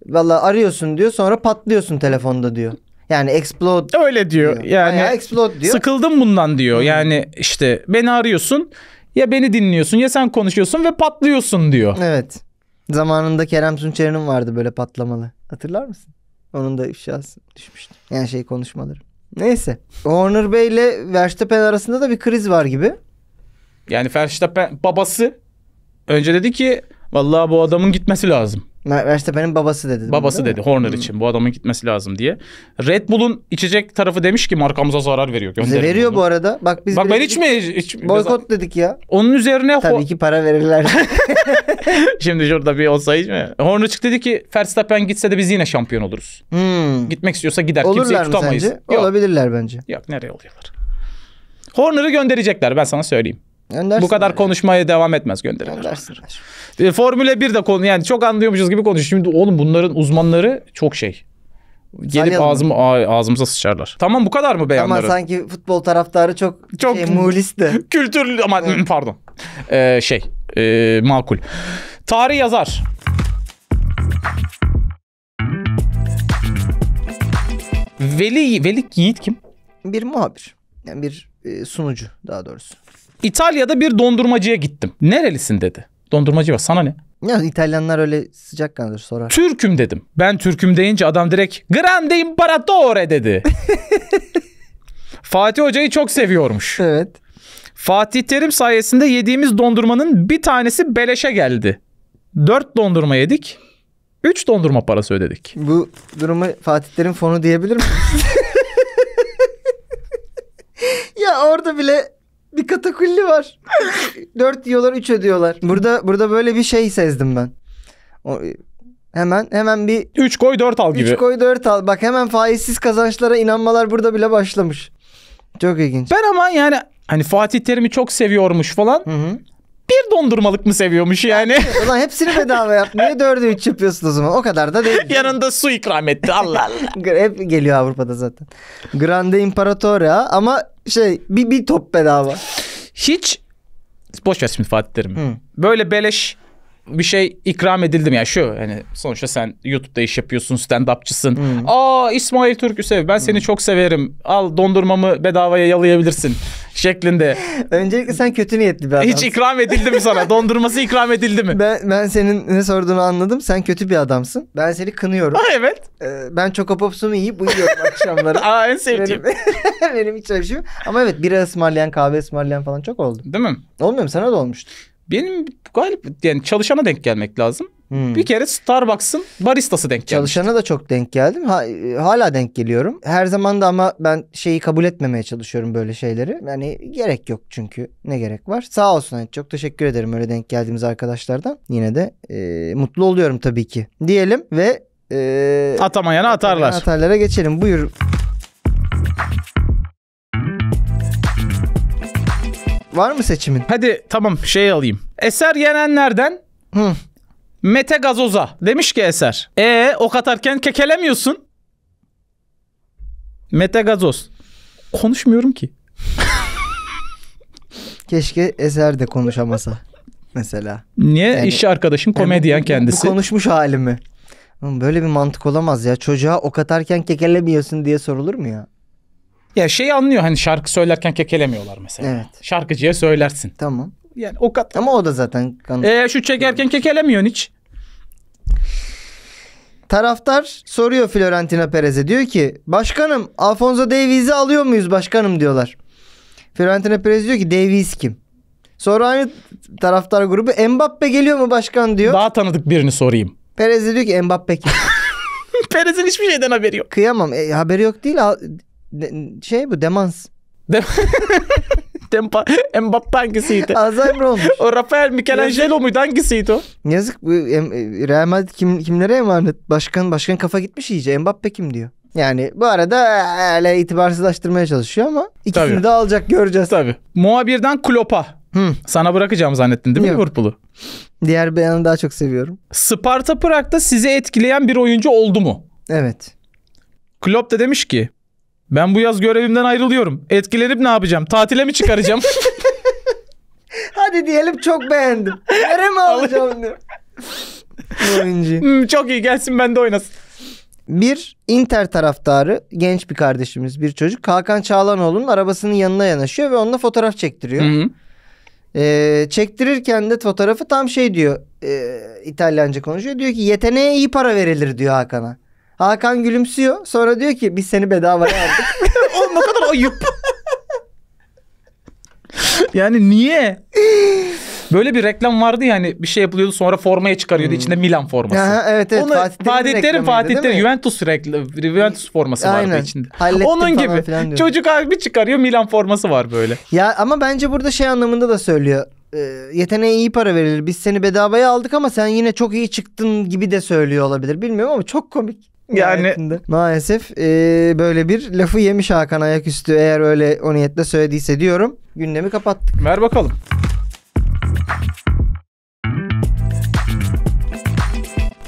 Valla arıyorsun diyor sonra patlıyorsun telefonda diyor. Yani explode öyle diyor. diyor. Yani Bayağı explode diyor. Sıkıldım bundan diyor. Hmm. Yani işte beni arıyorsun ya beni dinliyorsun ya sen konuşuyorsun ve patlıyorsun diyor. Evet. Zamanında Kerem Sunçer'in vardı böyle patlamalı. Hatırlar mısın? Onun da ifşası düşmüştü. Yani şey konuşmaları. Neyse. Warner Bey ile Verstappen arasında da bir kriz var gibi. Yani Verstappen babası önce dedi ki vallahi bu adamın gitmesi lazım. Verstappen'in babası dedi. Babası dedi mi? Horner hmm. için bu adamın gitmesi lazım diye. Red Bull'un içecek tarafı demiş ki markamıza zarar veriyor. Bize veriyor bunu. bu arada. Bak biz Bak ben içme iç, boykot dedik ya. Onun üzerine Tabii ki para verirler. <laughs> Şimdi şurada bir olsa içme. Horner çıktı dedi ki Verstappen gitse de biz yine şampiyon oluruz. Hmm. Gitmek istiyorsa gider. Olurlar Kimseyi tutamayız. Sence? Olabilirler bence. Yok nereye oluyorlar? Horner'ı gönderecekler ben sana söyleyeyim. Göndersin Bu kadar yani. konuşmaya devam etmez gönderirler. E, Formüle 1 de konu yani çok anlıyormuşuz gibi konuş. Şimdi oğlum bunların uzmanları çok şey. Gelip ağzımı ağzım, ağzımıza sıçarlar. Tamam bu kadar mı beyanları? Ama sanki futbol taraftarı çok, çok şey, de <laughs> Kültürlü ama <laughs> pardon. Ee, şey e, makul. Tarih yazar. Veli, Velik Yiğit kim? Bir muhabir. Yani bir e, sunucu daha doğrusu. İtalya'da bir dondurmacıya gittim. Nerelisin dedi. Dondurmacı var sana ne? Ya İtalyanlar öyle sıcak kanlıdır sorar. Türküm dedim. Ben Türküm deyince adam direkt Grande Imperatore dedi. <laughs> Fatih Hoca'yı çok seviyormuş. Evet. Fatih Terim sayesinde yediğimiz dondurmanın bir tanesi beleşe geldi. Dört dondurma yedik. Üç dondurma parası ödedik. Bu durumu Fatih Terim fonu diyebilir miyiz? <laughs> <laughs> ya orada bile bir katakulli var. 4 diyorlar 3 ödüyorlar. Burada burada böyle bir şey sezdim ben. O, hemen hemen bir 3 koy 4 al gibi. 3 koy 4 al. Bak hemen faizsiz kazançlara inanmalar burada bile başlamış. Çok ilginç. Ben ama yani hani Fatih Terim'i çok seviyormuş falan. Hı hı bir dondurmalık mı seviyormuş yani? <laughs> Ulan hepsini bedava yap. Niye dörde üç yapıyorsun o zaman? O kadar da değil. Yanında su ikram etti Allah Allah. <laughs> Hep geliyor Avrupa'da zaten. Grande Imparatoria ama şey bir, bir top bedava. Hiç boş ver şimdi Fatih derim. Hı. Böyle beleş bir şey ikram edildim ya yani şu hani sonuçta sen YouTube'da iş yapıyorsun stand upçısın. Hmm. Aa İsmail Türk'ü sev. Ben seni hmm. çok severim. Al dondurmamı bedavaya yalayabilirsin şeklinde. Öncelikle sen kötü niyetli bir adamsın. Hiç ikram edildi mi sana? <laughs> Dondurması ikram edildi mi? Ben ben senin ne sorduğunu anladım. Sen kötü bir adamsın. Ben seni kınıyorum. Aa, evet. Ee, ben çokopopsumu yiyip uyuyorum akşamları. <laughs> Aa en sevdiğim. Benim, <laughs> benim hiç şey Ama evet bira ısmarlayan kahve ısmarlayan falan çok oldu. Değil mi? Olmuyor mu? Sana da olmuştu. Benim galip yani çalışana denk gelmek lazım. Hmm. Bir kere Starbucks'ın baristası denk geldi. Çalışana da çok denk geldim. Ha, hala denk geliyorum. Her zaman da ama ben şeyi kabul etmemeye çalışıyorum böyle şeyleri. Yani gerek yok çünkü. Ne gerek var? Sağ olsun. Yani çok teşekkür ederim öyle denk geldiğimiz arkadaşlardan. Yine de e, mutlu oluyorum tabii ki. Diyelim ve e, atamayana atarlar. atarlara geçelim. Buyur. Var mı seçimin? Hadi tamam şey alayım. Eser yenenlerden Hı. Mete Gazoza demiş ki Eser. E ok atarken kekelemiyorsun. Mete Gazoz. Konuşmuyorum ki. <laughs> Keşke Eser de konuşamasa. Mesela. Niye? Yani, İş arkadaşım komedyen yani kendisi. Bu konuşmuş halimi. Böyle bir mantık olamaz ya. Çocuğa ok atarken kekelemiyorsun diye sorulur mu ya? Ya şey anlıyor hani şarkı söylerken kekelemiyorlar mesela. Evet. Şarkıcıya söylersin. Tamam. Yani o kat. Ama o da zaten kanıt. E, şu çekerken kekelemiyorsun hiç. Taraftar soruyor Florentina Perez'e diyor ki başkanım Alfonso Davies'i alıyor muyuz başkanım diyorlar. Florentina Perez diyor ki Davies kim? Sonra aynı taraftar grubu Mbappe geliyor mu başkan diyor. Daha tanıdık birini sorayım. Perez diyor ki Mbappe kim? <laughs> Perez'in hiçbir şeyden haberi yok. Kıyamam. E, haberi yok değil de, şey bu demans. Dem <laughs> Dempa, Mbappe hangisiydi? Alzheimer olmuş. o Rafael Michelangelo muydu hangisiydi o? Yazık bu e, Real Madrid kim, kimlere emanet? Başkan başkan kafa gitmiş iyice. Mbappe kim diyor? Yani bu arada öyle e, itibarsızlaştırmaya çalışıyor ama ikisini Tabii. de alacak göreceğiz. Tabii. Muhabirden Klopp'a. Hı. Sana bırakacağım zannettin değil mi Liverpool'u? Diğer beyanı daha çok seviyorum. Sparta Prag'da sizi etkileyen bir oyuncu oldu mu? Evet. Klopp da demiş ki ben bu yaz görevimden ayrılıyorum. Etkilenip ne yapacağım? Tatile mi çıkaracağım? <laughs> Hadi diyelim çok beğendim. Nereye mi alacağım diyor. Oyuncu. Hmm, çok iyi gelsin ben de oynasın. Bir Inter taraftarı genç bir kardeşimiz bir çocuk Hakan Çağlanoğlu'nun arabasının yanına yanaşıyor ve onunla fotoğraf çektiriyor. Hı hı. Ee, çektirirken de fotoğrafı tam şey diyor e, İtalyanca konuşuyor diyor ki yeteneğe iyi para verilir diyor Hakan'a. Hakan gülümsüyor. Sonra diyor ki biz seni bedava aldık. <laughs> Oğlum ne kadar ayıp. yani niye? Böyle bir reklam vardı yani bir şey yapılıyordu sonra formaya çıkarıyordu hmm. içinde Milan forması. Aha, evet evet. Onu, Fatih Terim Fatih Terim Juventus reklam Juventus forması Aynen. vardı içinde. Hallettim Onun gibi çocuk abi çıkarıyor Milan forması var böyle. Ya ama bence burada şey anlamında da söylüyor. Ee, yeteneğe iyi para verilir. Biz seni bedavaya aldık ama sen yine çok iyi çıktın gibi de söylüyor olabilir. Bilmiyorum ama çok komik. Yani maalesef e, böyle bir lafı yemiş Hakan ayaküstü eğer öyle o niyetle söylediyse diyorum. Gündemi kapattık. Ver bakalım.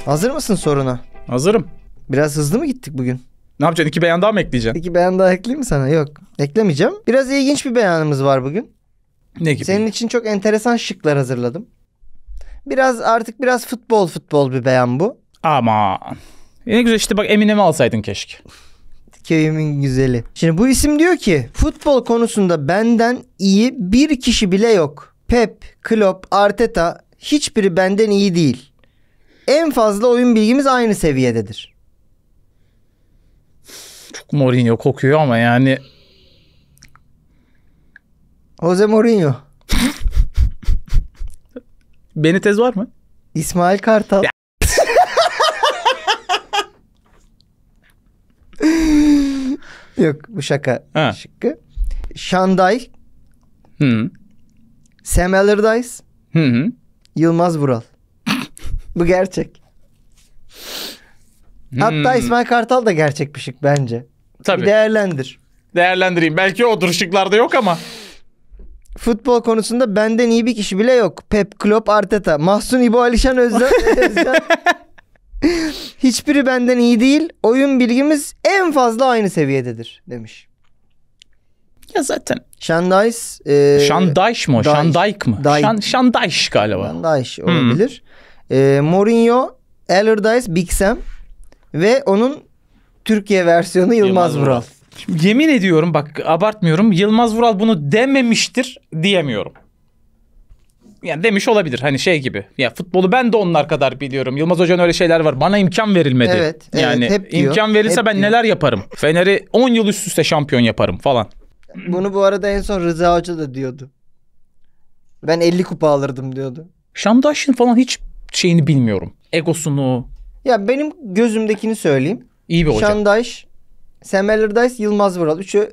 Hazır mısın soruna? Hazırım. Biraz hızlı mı gittik bugün? Ne yapacaksın? iki beyan daha mı ekleyeceksin? İki beyan daha ekleyeyim mi sana? Yok eklemeyeceğim. Biraz ilginç bir beyanımız var bugün. Ne gibi? Senin için çok enteresan şıklar hazırladım. Biraz artık biraz futbol futbol bir beyan bu. Aman. Ne güzel işte bak Eminem'i alsaydın keşke. Köyümün güzeli. Şimdi bu isim diyor ki futbol konusunda benden iyi bir kişi bile yok. Pep, Klopp, Arteta hiçbiri benden iyi değil. En fazla oyun bilgimiz aynı seviyededir. Çok Mourinho kokuyor ama yani. Jose Mourinho. <laughs> Benitez var mı? İsmail Kartal. Ya Yok bu şaka ha. şıkkı. Şanday. Hı. Sam Allardyce. Hı Yılmaz Vural. bu gerçek. Hmm. Hatta İsmail Kartal da gerçek bir şık bence. Tabii. Bir değerlendir. Değerlendireyim. Belki odur şıklarda yok ama. Futbol konusunda benden iyi bir kişi bile yok. Pep, Klopp, Arteta, Mahsun İbo, Alişan, Özcan, <laughs> Özcan <laughs> Hiçbiri benden iyi değil. Oyun bilgimiz en fazla aynı seviyededir demiş. Ya zaten. Şandayş. E, Şandayş mı? Dayş, Şandayk mı? Day, galiba. Şandayş hmm. olabilir. E, Mourinho, Allardyce, Big Sam ve onun Türkiye versiyonu Yılmaz, Yılmaz Vural. Vural. Yemin ediyorum bak abartmıyorum Yılmaz Vural bunu dememiştir diyemiyorum yani demiş olabilir hani şey gibi. Ya futbolu ben de onlar kadar biliyorum. Yılmaz Hoca'nın öyle şeyler var. Bana imkan verilmedi. Evet, evet yani hep diyor, imkan verilse hep ben diyor. neler yaparım? Fener'i 10 yıl üst üste şampiyon yaparım falan. Bunu bu arada en son Rıza Hoca da diyordu. Ben 50 kupa alırdım diyordu. Şamdaş'ın falan hiç şeyini bilmiyorum. Egosunu. Ya benim gözümdekini söyleyeyim. İyi bir hoca. Şamdaş, Sam Yılmaz Vural. Üçü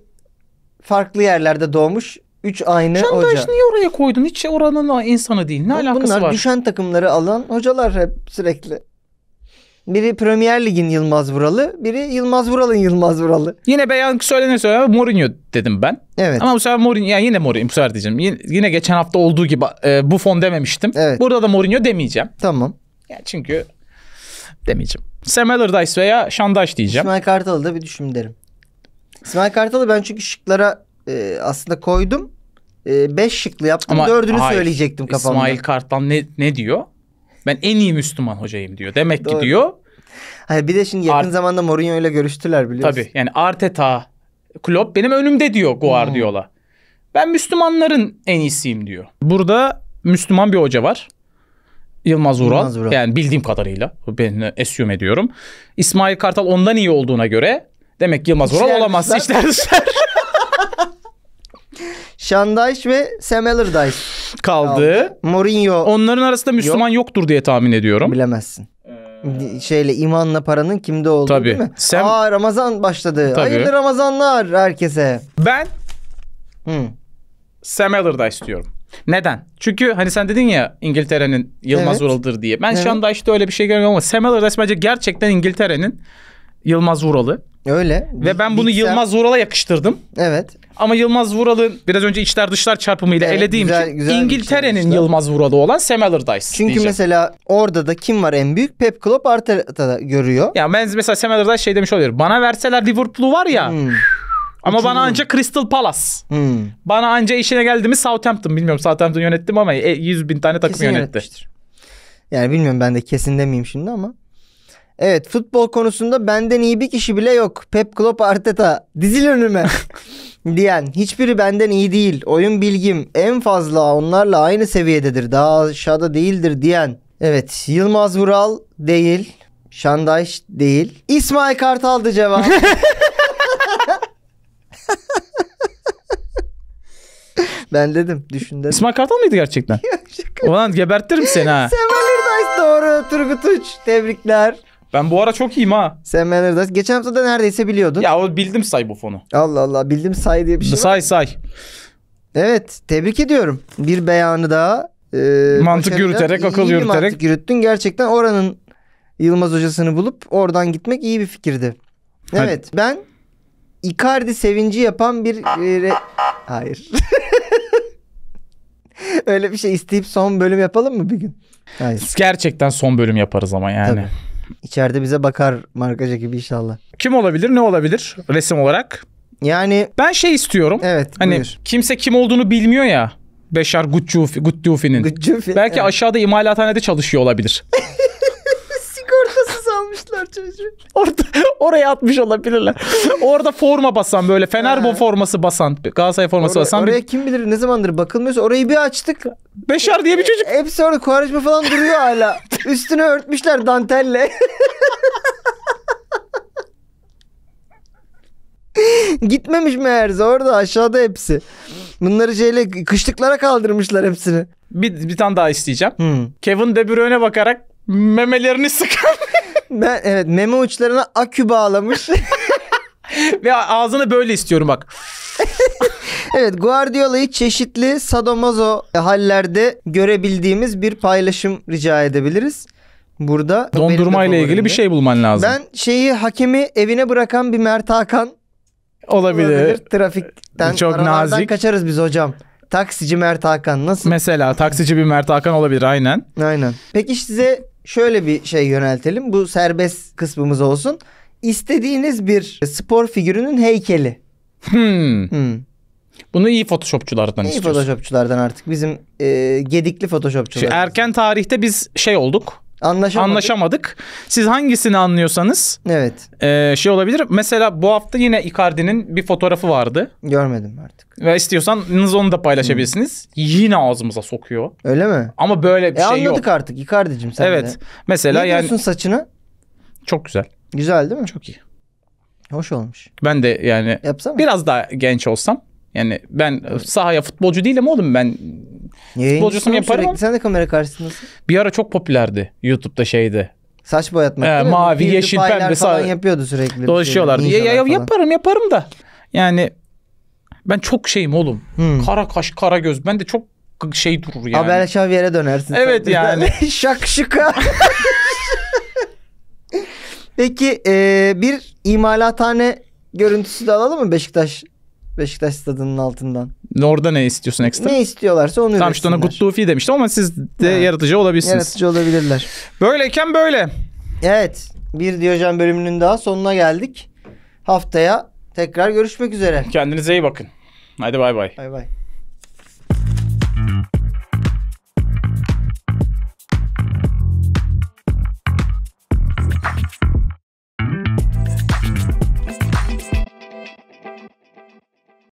farklı yerlerde doğmuş 3 aynı Şantaj hoca. niye oraya koydun? Hiç oranın insanı değil. Ne Bu, alakası bunlar var? Bunlar düşen takımları alan hocalar hep sürekli. Biri Premier Lig'in Yılmaz Vuralı, biri Yılmaz Vural'ın Yılmaz Vuralı. Yine beyan söylene söyle Mourinho dedim ben. Evet. Ama bu sefer Mourinho, yani yine Mourinho bu sefer diyeceğim. Yine, yine geçen hafta olduğu gibi e, fon dememiştim. Evet. Burada da Mourinho demeyeceğim. Tamam. Yani çünkü demeyeceğim. Sam Allardyce veya Şandaş diyeceğim. İsmail Kartal'ı da bir düşün derim. İsmail Kartal'ı ben çünkü şıklara e, aslında koydum e, beş şıklı yaptım. Ama Dördünü söyleyecektim kafamda. İsmail Kartal ne, ne diyor? Ben en iyi Müslüman hocayım diyor. Demek Doğru. ki diyor. Hayır, bir de şimdi yakın Ar- zamanda Mourinho ile görüştüler biliyorsun. Tabii yani Arteta, Klopp benim önümde diyor Guardiola. Hmm. Ben Müslümanların en iyisiyim diyor. Burada Müslüman bir hoca var. Yılmaz Ural. Yılmaz Vural. Yani bildiğim kadarıyla ben assume ediyorum. İsmail Kartal ondan iyi olduğuna göre demek Yılmaz İşler Vural olamaz. İşler düşer. Şandayş ve Semelerdayş kaldı. kaldı. Mourinho. Onların arasında Müslüman Yok. yoktur diye tahmin ediyorum. Bilemezsin. Ee... Şeyle imanla paranın kimde olduğu Tabii. değil mi? Sem... Aa Ramazan başladı. Tabii. Hayırlı Ramazanlar herkese. Ben hmm. Sam Allardyce diyorum. Neden? Çünkü hani sen dedin ya İngiltere'nin Yılmaz evet. Vural'dır diye. Ben evet. Şandayş'ta öyle bir şey görmüyorum ama Sam Allardyce bence gerçekten İngiltere'nin Yılmaz Vural'ı. Öyle. Ve ben bunu Yılmaz Sam... Vural'a yakıştırdım. Evet. Ama Yılmaz Vural'ın biraz önce içler dışlar çarpımıyla evet, elediğim güzel, için İngiltere'nin şey Yılmaz Vural'ı olan Sam Allardyce Çünkü diyeceğim. mesela orada da kim var en büyük? Pep Klopp Arteta'da görüyor. Ya ben mesela Sam Allardyce şey demiş oluyor. Bana verseler Liverpool'u var ya hmm. Ama Üçüncü bana anca Crystal Palace. Hmm. Bana anca işine geldi mi Southampton. Bilmiyorum Southampton yönettim ama 100 e, bin tane takım Kesin yönetti. Yönetmiştir. Yani bilmiyorum ben de kesin demeyeyim şimdi ama. Evet futbol konusunda benden iyi bir kişi bile yok. Pep Klopp Arteta dizil önüme <laughs> <laughs> diyen hiçbiri benden iyi değil. Oyun bilgim en fazla onlarla aynı seviyededir. Daha aşağıda değildir diyen. Evet Yılmaz Vural değil. Şandaş değil. İsmail Kartal'dı cevap. <laughs> ben dedim düşün dedim. İsmail Kartal mıydı gerçekten? Ulan gebertirim seni ha. Seval Erdaş doğru Turgut Uç. Tebrikler. Ben bu ara çok iyiyim ha. Sen Manners Geçen hafta da neredeyse biliyordun. Ya o bildim say bu fonu. Allah Allah bildim say diye bir şey Say var. say. Evet tebrik ediyorum. Bir beyanı daha. E, mantık yürüterek iyi, akıl iyi yürüterek. Mantık yürüttün gerçekten oranın Yılmaz hocasını bulup oradan gitmek iyi bir fikirdi. Evet Hadi. ben Icardi sevinci yapan bir... E, re... Hayır. <laughs> Öyle bir şey isteyip son bölüm yapalım mı bir gün? Hayır. Gerçekten son bölüm yaparız ama yani. Tabii. İçeride bize bakar markaca gibi inşallah. Kim olabilir? Ne olabilir resim olarak? Yani ben şey istiyorum. Evet. Hani buyur. kimse kim olduğunu bilmiyor ya. Beşar Gucciufi'nin. Gucciufi, Belki evet. aşağıda imalathanede çalışıyor olabilir. <laughs> vermişler çocuğu. Orada, oraya atmış olabilirler. Orada forma basan böyle Fenerbahçe forması basan Galatasaray forması Or- basan. Oraya kim bilir ne zamandır bakılmıyorsa orayı bir açtık. Beşer diye bir çocuk. Hepsi orada Kuvareşme falan duruyor hala. Üstünü örtmüşler dantelle. <laughs> Gitmemiş meğerse orada aşağıda hepsi. Bunları şeyle kışlıklara kaldırmışlar hepsini. Bir, bir tane daha isteyeceğim. Hmm. Kevin De Bruyne bakarak memelerini sıkan. <laughs> ben, evet meme uçlarına akü bağlamış. Ve ağzını böyle istiyorum bak. <laughs> evet Guardiola'yı çeşitli sadomazo hallerde görebildiğimiz bir paylaşım rica edebiliriz. Burada dondurma ile ilgili bir şey bulman lazım. Ben şeyi hakemi evine bırakan bir Mert Hakan olabilir. olabilir. Trafikten çok nazik. kaçarız biz hocam. Taksici Mert Hakan nasıl? Mesela taksici bir Mert Hakan olabilir aynen. Aynen. Peki size şöyle bir şey yöneltelim. Bu serbest kısmımız olsun. İstediğiniz bir spor figürünün heykeli. Hmm. hmm. Bunu iyi photoshopçulardan iyi istiyorsun. İyi photoshopçulardan artık bizim e, gedikli photoshopçular. Erken tarihte biz şey olduk. Anlaşamadık. Anlaşamadık. Siz hangisini anlıyorsanız evet. E, şey olabilir. Mesela bu hafta yine Icardi'nin bir fotoğrafı vardı. Görmedim artık. Ve istiyorsanız onu da paylaşabilirsiniz. Hmm. Yine ağzımıza sokuyor. Öyle mi? Ama böyle bir e, şey anladık yok. Anladık artık Icardi'cim sen evet. de. Evet. Mesela ne yani. Ne saçını? Çok güzel. Güzel değil mi? Çok iyi. Hoş olmuş. Ben de yani Yapsana. biraz daha genç olsam yani ben sahaya futbolcu değilim oğlum ben futbolcusunu yaparım. Sürekli. Sen de kamera karşısındasın. Bir ara çok popülerdi YouTube'da şeydi. Saç boyatmak. Ee, mavi, Bildi yeşil, pembe falan yapıyordu sürekli. Dolaşıyorlardı. Ya, ya, yaparım yaparım da. Yani ben çok şeyim oğlum. Hmm. Kara kaş, kara göz. Ben de çok şey durur yani. bir yere dönersin. Evet yani. <laughs> Şak şıka. <laughs> Peki e, bir imalathane görüntüsü de alalım mı Beşiktaş Beşiktaş stadının altından? Orada ne istiyorsun ekstra? Ne istiyorlarsa onu Tamam işte ona Good Luffy demiştim ama siz de ha. yaratıcı olabilirsiniz. Yaratıcı olabilirler. Böyleyken böyle. Evet. Bir Diyojen bölümünün daha sonuna geldik. Haftaya tekrar görüşmek üzere. Kendinize iyi bakın. Haydi bay bay. Bay bay.